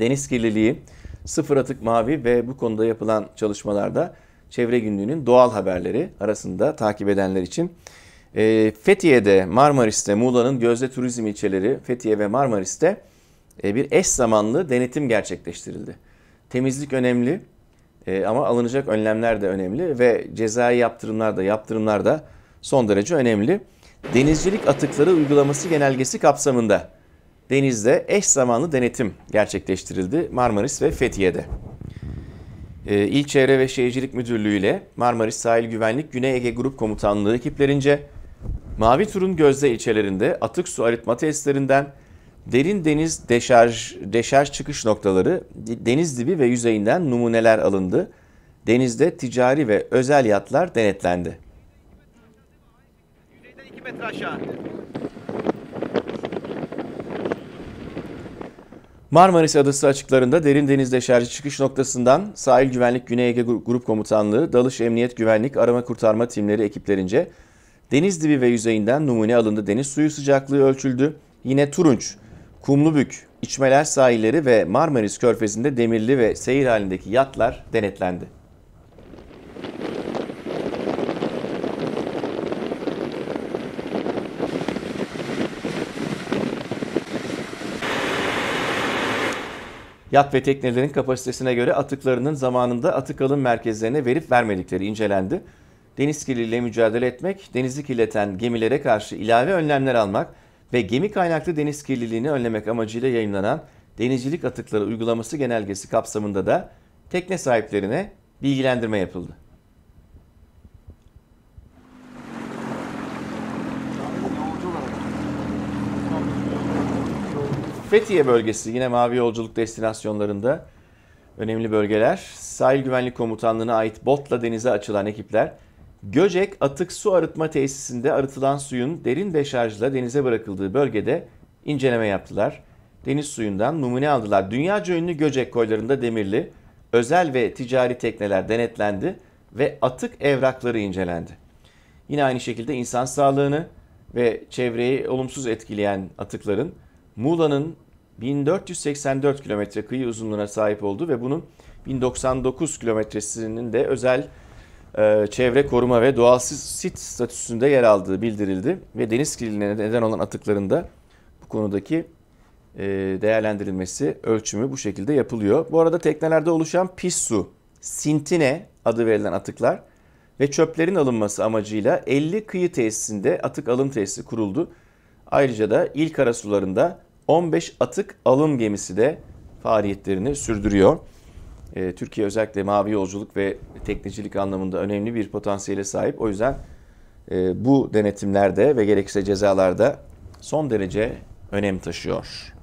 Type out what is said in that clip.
deniz kirliliği, sıfır atık mavi ve bu konuda yapılan çalışmalarda Çevre Günlüğü'nün doğal haberleri arasında takip edenler için. Ee, Fethiye'de, Marmaris'te, Muğla'nın gözde turizm ilçeleri Fethiye ve Marmaris'te e, bir eş zamanlı denetim gerçekleştirildi. Temizlik önemli e, ama alınacak önlemler de önemli ve cezai yaptırımlar da yaptırımlar da son derece önemli. Denizcilik atıkları uygulaması genelgesi kapsamında denizde eş zamanlı denetim gerçekleştirildi Marmaris ve Fethiye'de. Ee, İl Çevre ve Şehircilik Müdürlüğü ile Marmaris Sahil Güvenlik Güney Ege Grup Komutanlığı ekiplerince Mavi Tur'un gözde ilçelerinde atık su arıtma testlerinden derin deniz deşarj, deşarj çıkış noktaları deniz dibi ve yüzeyinden numuneler alındı. Denizde ticari ve özel yatlar denetlendi. Yüzeyden 2 metre aşağı. Marmaris Adası açıklarında derin denizde deşarjı çıkış noktasından Sahil Güvenlik Güney Ege Grup Komutanlığı, Dalış Emniyet Güvenlik Arama Kurtarma Timleri ekiplerince deniz dibi ve yüzeyinden numune alındı. Deniz suyu sıcaklığı ölçüldü. Yine Turunç, Kumlubük, İçmeler sahilleri ve Marmaris Körfezi'nde demirli ve seyir halindeki yatlar denetlendi. Yat ve teknelerin kapasitesine göre atıklarının zamanında atık alım merkezlerine verip vermedikleri incelendi. Deniz kirliliğiyle mücadele etmek, denizi kirleten gemilere karşı ilave önlemler almak ve gemi kaynaklı deniz kirliliğini önlemek amacıyla yayınlanan Denizcilik Atıkları Uygulaması Genelgesi kapsamında da tekne sahiplerine bilgilendirme yapıldı. Fethiye bölgesi yine mavi yolculuk destinasyonlarında önemli bölgeler. Sahil Güvenlik Komutanlığı'na ait botla denize açılan ekipler Göcek Atık Su Arıtma Tesisinde arıtılan suyun derin deşarjla denize bırakıldığı bölgede inceleme yaptılar. Deniz suyundan numune aldılar. Dünyaca ünlü Göcek koylarında demirli, özel ve ticari tekneler denetlendi ve atık evrakları incelendi. Yine aynı şekilde insan sağlığını ve çevreyi olumsuz etkileyen atıkların Muğla'nın 1484 kilometre kıyı uzunluğuna sahip oldu ve bunun 1099 kilometresinin de özel e, çevre koruma ve doğal sit statüsünde yer aldığı bildirildi. Ve deniz kirliliğine neden olan atıkların da bu konudaki e, değerlendirilmesi, ölçümü bu şekilde yapılıyor. Bu arada teknelerde oluşan pis su, sintine adı verilen atıklar ve çöplerin alınması amacıyla 50 kıyı tesisinde atık alım tesisi kuruldu. Ayrıca da il karasularında 15 atık alım gemisi de faaliyetlerini sürdürüyor. E, Türkiye özellikle mavi yolculuk ve teknicilik anlamında önemli bir potansiyele sahip. O yüzden e, bu denetimlerde ve gerekirse cezalarda son derece önem taşıyor.